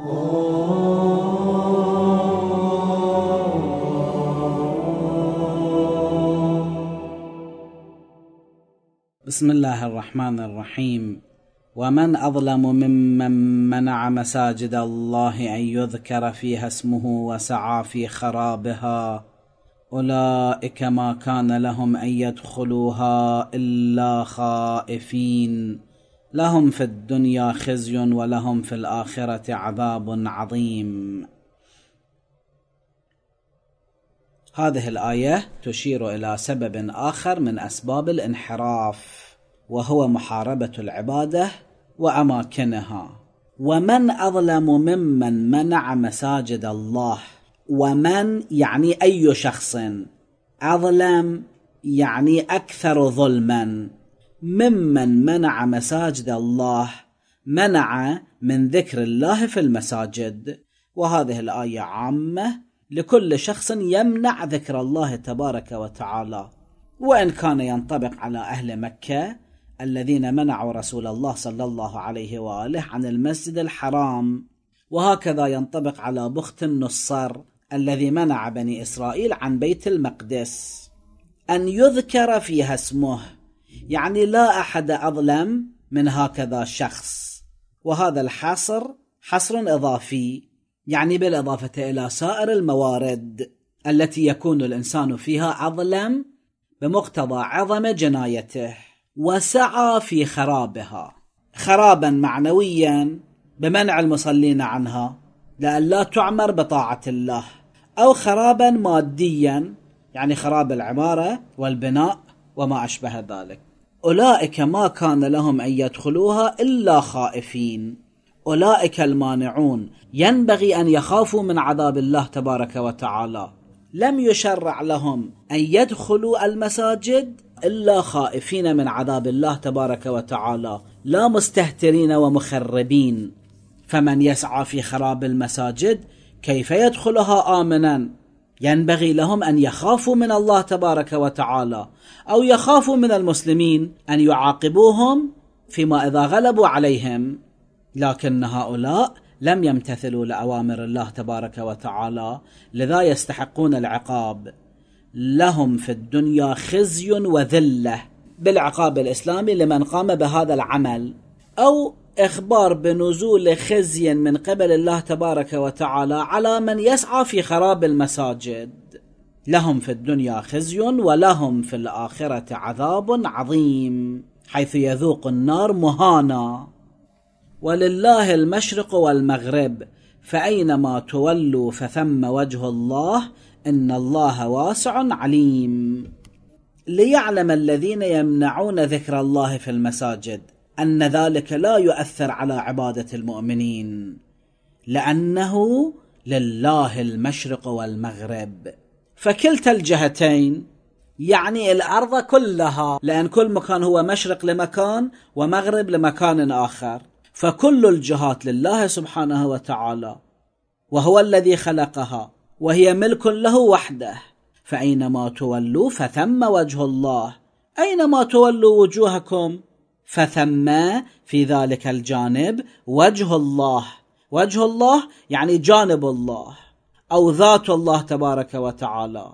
بسم الله الرحمن الرحيم ومن اظلم ممن منع مساجد الله ان يذكر فيها اسمه وسعى في خرابها اولئك ما كان لهم ان يدخلوها الا خائفين لهم في الدنيا خزي ولهم في الاخره عذاب عظيم هذه الايه تشير الى سبب اخر من اسباب الانحراف وهو محاربه العباده واماكنها ومن اظلم ممن منع مساجد الله ومن يعني اي شخص اظلم يعني اكثر ظلما ممن منع مساجد الله منع من ذكر الله في المساجد وهذه الايه عامه لكل شخص يمنع ذكر الله تبارك وتعالى وان كان ينطبق على اهل مكه الذين منعوا رسول الله صلى الله عليه واله عن المسجد الحرام وهكذا ينطبق على بخت النصر الذي منع بني اسرائيل عن بيت المقدس ان يذكر فيها اسمه يعني لا احد اظلم من هكذا شخص وهذا الحصر حصر اضافي يعني بالاضافه الى سائر الموارد التي يكون الانسان فيها اظلم بمقتضى عظم جنايته وسعى في خرابها خرابا معنويا بمنع المصلين عنها لئلا تعمر بطاعه الله او خرابا ماديا يعني خراب العماره والبناء وما اشبه ذلك أولئك ما كان لهم أن يدخلوها إلا خائفين أولئك المانعون ينبغي أن يخافوا من عذاب الله تبارك وتعالى لم يشرع لهم أن يدخلوا المساجد إلا خائفين من عذاب الله تبارك وتعالى لا مستهترين ومخربين فمن يسعى في خراب المساجد كيف يدخلها آمنا ينبغي لهم ان يخافوا من الله تبارك وتعالى او يخافوا من المسلمين ان يعاقبوهم فيما اذا غلبوا عليهم لكن هؤلاء لم يمتثلوا لاوامر الله تبارك وتعالى لذا يستحقون العقاب لهم في الدنيا خزي وذله بالعقاب الاسلامي لمن قام بهذا العمل او إخبار بنزول خزي من قبل الله تبارك وتعالى على من يسعى في خراب المساجد لهم في الدنيا خزي ولهم في الآخرة عذاب عظيم حيث يذوق النار مهانا ولله المشرق والمغرب فأينما تولوا فثم وجه الله إن الله واسع عليم ليعلم الذين يمنعون ذكر الله في المساجد ان ذلك لا يؤثر على عباده المؤمنين لانه لله المشرق والمغرب فكلتا الجهتين يعني الارض كلها لان كل مكان هو مشرق لمكان ومغرب لمكان اخر فكل الجهات لله سبحانه وتعالى وهو الذي خلقها وهي ملك له وحده فاينما تولوا فثم وجه الله اينما تولوا وجوهكم فثم في ذلك الجانب وجه الله وجه الله يعني جانب الله او ذات الله تبارك وتعالى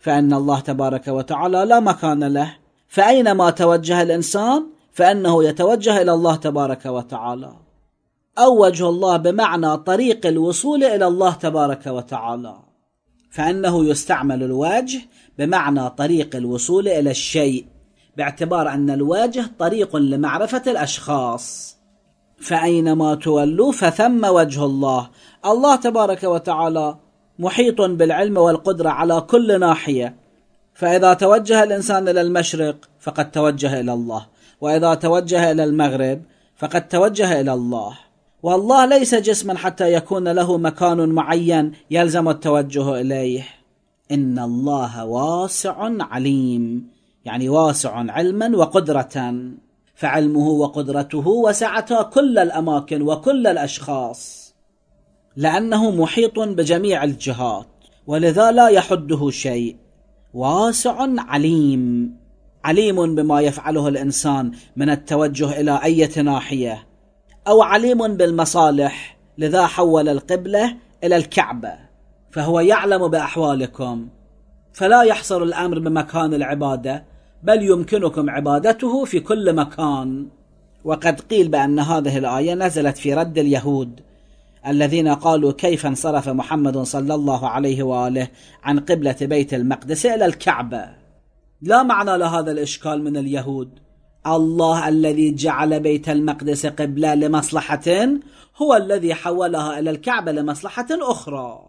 فان الله تبارك وتعالى لا مكان له فاينما توجه الانسان فانه يتوجه الى الله تبارك وتعالى او وجه الله بمعنى طريق الوصول الى الله تبارك وتعالى فانه يستعمل الوجه بمعنى طريق الوصول الى الشيء باعتبار أن الواجه طريق لمعرفة الأشخاص فأينما تولوا فثم وجه الله الله تبارك وتعالى محيط بالعلم والقدرة على كل ناحية فإذا توجه الإنسان إلى المشرق فقد توجه إلى الله وإذا توجه إلى المغرب فقد توجه إلى الله والله ليس جسما حتى يكون له مكان معين يلزم التوجه إليه إن الله واسع عليم يعني واسع علما وقدرة فعلمه وقدرته وسعتا كل الأماكن وكل الأشخاص لأنه محيط بجميع الجهات ولذا لا يحده شيء واسع عليم عليم بما يفعله الإنسان من التوجه إلى أي ناحية أو عليم بالمصالح لذا حول القبلة إلى الكعبة فهو يعلم بأحوالكم فلا يحصر الامر بمكان العباده بل يمكنكم عبادته في كل مكان وقد قيل بان هذه الايه نزلت في رد اليهود الذين قالوا كيف انصرف محمد صلى الله عليه واله عن قبله بيت المقدس الى الكعبه لا معنى لهذا الاشكال من اليهود الله الذي جعل بيت المقدس قبله لمصلحه هو الذي حولها الى الكعبه لمصلحه اخرى